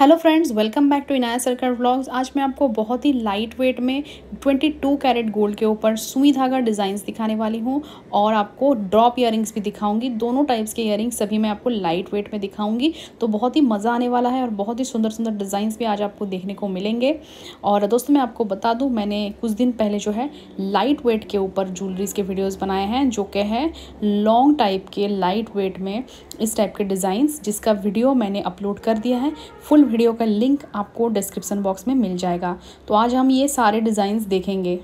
hello friends welcome back to Inaya Sarkar vlogs आज मैं आपको बहुत ही लाइट वेट में 22 कैरेट गोल्ड के ऊपर सुई धागा डिज़ाइंस दिखाने वाली हूँ और आपको ड्रॉप ईयरिंग्स भी दिखाऊंगी दोनों टाइप्स के ईयरिंग्स सभी मैं आपको लाइट वेट में दिखाऊंगी तो बहुत ही मज़ा आने वाला है और बहुत ही सुंदर सुंदर डिज़ाइंस भी आज आपको देखने को मिलेंगे और दोस्तों मैं आपको बता दूँ मैंने कुछ दिन पहले जो है लाइट वेट के ऊपर ज्वेलरीज के वीडियोज़ बनाए हैं जो कि है लॉन्ग टाइप के लाइट वेट में इस टाइप के डिज़ाइंस जिसका वीडियो मैंने अपलोड कर दिया है फुल वीडियो का लिंक आपको डिस्क्रिप्सन बॉक्स में मिल जाएगा तो आज हम ये सारे डिज़ाइंस देखेंगे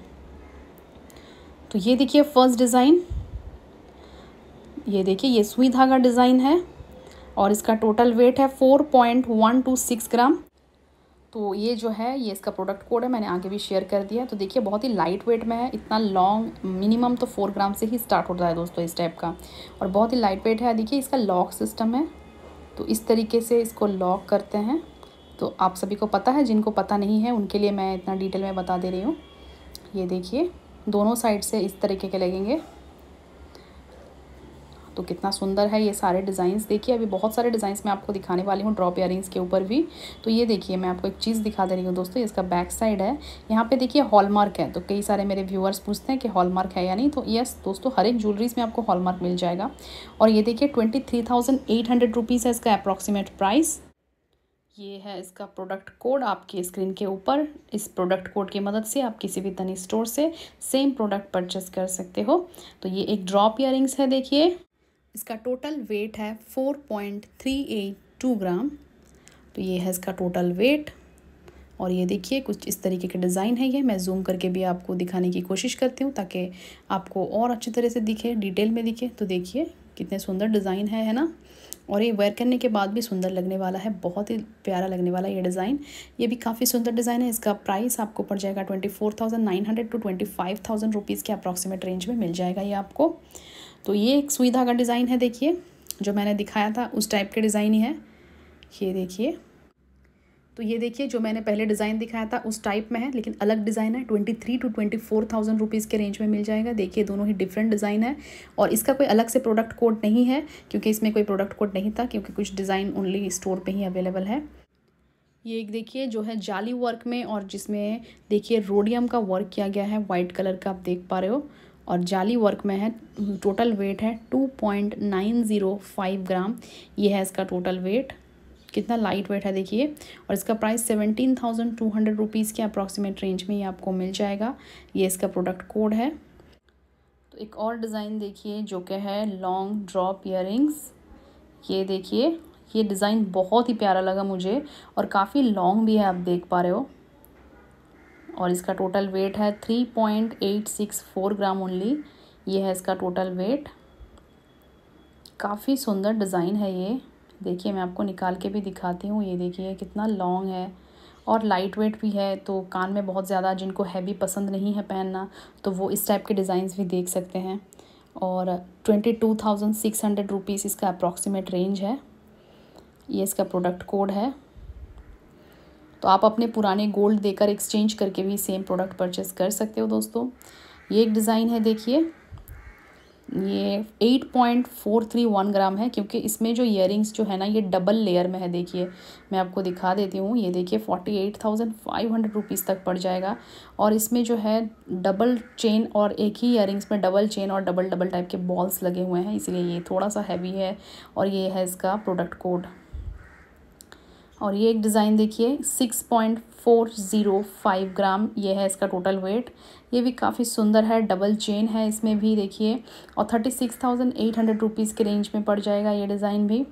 तो ये देखिए फर्स्ट डिज़ाइन ये देखिए ये सुई धागा डिज़ाइन है और इसका टोटल वेट है four point one two six gram तो ये जो है ये इसका प्रोडक्ट कोड है मैंने आगे भी शेयर कर दिया है तो देखिए बहुत ही लाइट वेट में है इतना लॉन्ग मिनिमम तो फोर ग्राम से ही स्टार्ट होता है दोस्तों इस टाइप का और बहुत ही लाइट वेट है देखिए इसका लॉक सिस्टम है तो इस तरीके से इसको लॉक करते हैं तो आप सभी को पता है जिनको पता नहीं है उनके लिए मैं इतना डिटेल में बता दे रही हूँ ये देखिए दोनों साइड से इस तरीके के लगेंगे तो कितना सुंदर है ये सारे डिज़ाइंस देखिए अभी बहुत सारे डिज़ाइंस मैं आपको दिखाने वाली हूँ ड्रॉप इयरिंग्स के ऊपर भी तो ये देखिए मैं आपको एक चीज़ दिखा दे रही हूँ दोस्तों इसका बैक साइड है यहाँ पे देखिए हॉलमार्क है तो कई सारे मेरे व्यूअर्स पूछते हैं कि हॉलमार्क है या नहीं तो यस दोस्तों हर एक ज्वेलरीज में आपको हॉलमार्क मिल जाएगा और ये देखिए twenty three thousand eight hundred rupees है इसका अप्रॉक्सीमेट प्राइस ये है इसका प्रोडक्ट कोड आपके स्क्रीन के ऊपर इस प्रोडक्ट कोड की मदद से आप किसी भी तनी स्टोर से सेम प्रोडक्ट परचेस कर सकते हो तो ये एक ड्रॉप इयरिंग्स है देखिए इसका टोटल वेट है four point three eight two gram तो ये है इसका टोटल वेट और ये देखिए कुछ इस तरीके के डिज़ाइन है ये मैं जूम करके भी आपको दिखाने की कोशिश करती हूँ ताकि आपको और अच्छी तरह से दिखे डिटेल में दिखे तो देखिए कितने सुंदर डिज़ाइन है है ना और ये वेयर करने के बाद भी सुंदर लगने वाला है बहुत ही प्यारा लगने वाला है ये डिज़ाइन ये भी काफ़ी सुंदर डिज़ाइन है इसका प्राइस आपको पड़ जाएगा twenty four thousand nine hundred to twenty five thousand rupees के अप्रॉक्सीमेट रेंज में मिल जाएगा ये आपको तो ये एक सुई धागा डिज़ाइन है देखिए जो मैंने दिखाया था उस टाइप के डिज़ाइन ही है ये देखिए तो ये देखिए जो मैंने पहले डिज़ाइन दिखाया था उस टाइप में है लेकिन अलग डिज़ाइन है twenty three to twenty four thousand rupees के रेंज में मिल जाएगा देखिए दोनों ही डिफरेंट डिज़ाइन है और इसका कोई अलग से प्रोडक्ट कोड नहीं है क्योंकि इसमें कोई प्रोडक्ट कोड नहीं था क्योंकि कुछ डिज़ाइन ओनली स्टोर पर ही अवेलेबल है ये एक देखिए जो है जाली वर्क में और जिसमें देखिए रोडियम का वर्क किया गया है वाइट कलर का आप देख पा रहे हो और जाली वर्क में है टोटल वेट है two point nine zero five gram ये है इसका टोटल वेट कितना लाइट वेट है देखिए और इसका price seventeen thousand two hundred rupees के अप्रॉक्सीमेट रेंज में ये आपको मिल जाएगा ये इसका प्रोडक्ट कोड है तो एक और डिज़ाइन देखिए जो कि है लॉन्ग ड्रॉप इयर ये देखिए ये डिज़ाइन बहुत ही प्यारा लगा मुझे और काफ़ी लॉन्ग भी है आप देख पा रहे हो और इसका टोटल वेट है three point eight six four gram only ये है इसका टोटल वेट काफ़ी सुंदर डिज़ाइन है ये देखिए मैं आपको निकाल के भी दिखाती हूँ ये देखिए कितना लॉन्ग है और लाइट वेट भी है तो कान में बहुत ज़्यादा जिनको हैवी पसंद नहीं है पहनना तो वो इस टाइप के डिज़ाइंस भी देख सकते हैं और twenty two thousand six hundred rupees इसका अप्रॉक्सीमेट रेंज है ये इसका प्रोडक्ट कोड है तो आप अपने पुराने गोल्ड देकर एक्सचेंज करके भी सेम प्रोडक्ट परचेस कर सकते हो दोस्तों ये एक डिज़ाइन है देखिए ये eight point four three one gram है क्योंकि इसमें जो ईयरिंग्स जो है ना ये डबल लेयर में है देखिए मैं आपको दिखा देती हूँ ये देखिए forty eight thousand five hundred rupees तक पड़ जाएगा और इसमें जो है डबल चेन और एक ही ईयरिंग्स में डबल चेन और डबल डबल टाइप के बॉल्स लगे हुए हैं इसलिए ये थोड़ा सा हैवी है और ये है इसका प्रोडक्ट कोड और ये एक डिज़ाइन देखिए six point four zero five gram ये है इसका टोटल वेट ये भी काफ़ी सुंदर है डबल चेन है इसमें भी देखिए और thirty six thousand eight hundred rupees के रेंज में पड़ जाएगा ये डिज़ाइन भी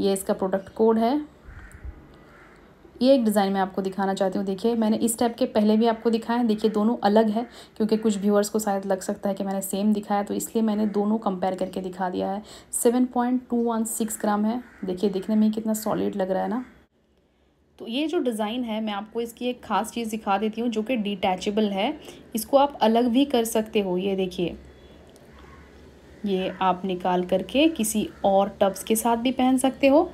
ये इसका प्रोडक्ट कोड है ये एक डिज़ाइन मैं आपको दिखाना चाहती हूँ देखिए मैंने इस टाइप के पहले भी आपको दिखाया है देखिए दोनों अलग है क्योंकि कुछ व्यूअर्स को शायद लग सकता है कि मैंने सेम दिखाया तो इसलिए मैंने दोनों कंपेयर करके दिखा दिया है seven point two one six gram है देखिए दिखने में कितना सॉलिड लग रहा है ना तो ये जो डिज़ाइन है मैं आपको इसकी एक ख़ास चीज़ दिखा देती हूँ जो कि डिटैचबल है इसको आप अलग भी कर सकते हो ये देखिए ये आप निकाल करके किसी और टब्स के साथ भी पहन सकते हो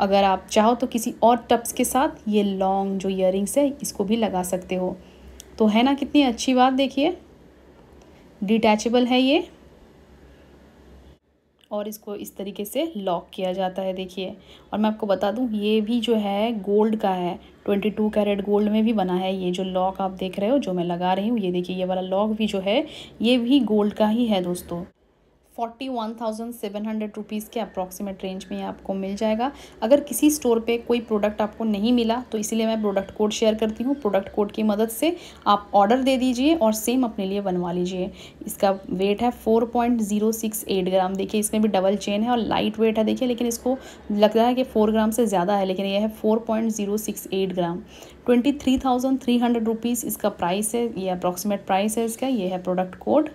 अगर आप चाहो तो किसी और टब्स के साथ ये लॉन्ग जो इयरिंग्स है इसको भी लगा सकते हो तो है ना कितनी अच्छी बात देखिए डिटैचबल है ये और इसको इस तरीके से लॉक किया जाता है देखिए और मैं आपको बता दूं ये भी जो है गोल्ड का है ट्वेंटी टू कैरेट गोल्ड में भी बना है ये जो लॉक आप देख रहे हो जो मैं लगा रही हूँ ये देखिए ये वाला लॉक भी जो है ये भी गोल्ड का ही है दोस्तों forty one thousand seven hundred rupees के अप्रॉक्सीमेट रेंज में आपको मिल जाएगा अगर किसी स्टोर पे कोई प्रोडक्ट आपको नहीं मिला तो इसीलिए मैं प्रोडक्ट कोड शेयर करती हूँ प्रोडक्ट कोड की मदद से आप ऑर्डर दे दीजिए और सेम अपने लिए बनवा लीजिए इसका वेट है four point zero six eight gram देखिए इसमें भी डबल चेन है और लाइट वेट है देखिए लेकिन इसको लग रहा है कि फ़ोर ग्राम से ज़्यादा है लेकिन यह है four point zero six eight gram twenty three thousand three hundred rupees इसका प्राइस है ये अप्रॉक्सीमेट प्राइस है इसका यह है प्रोडक्ट कोड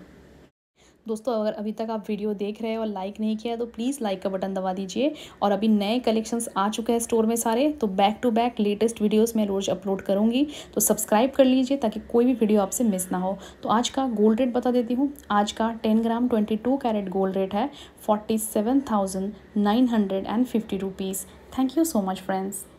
दोस्तों अगर अभी तक आप वीडियो देख रहे हैं और लाइक नहीं किया है तो प्लीज़ लाइक का बटन दबा दीजिए और अभी नए कलेक्शंस आ चुके हैं स्टोर में सारे तो back to back latest videos मैं रोज़ अपलोड करूँगी तो सब्सक्राइब कर लीजिए ताकि कोई भी वीडियो आपसे मिस ना हो तो आज का गोल्ड रेट बता देती हूँ आज का ten gram twenty two carat gold rate है forty seven thousand nine hundred and fifty thank you so much friends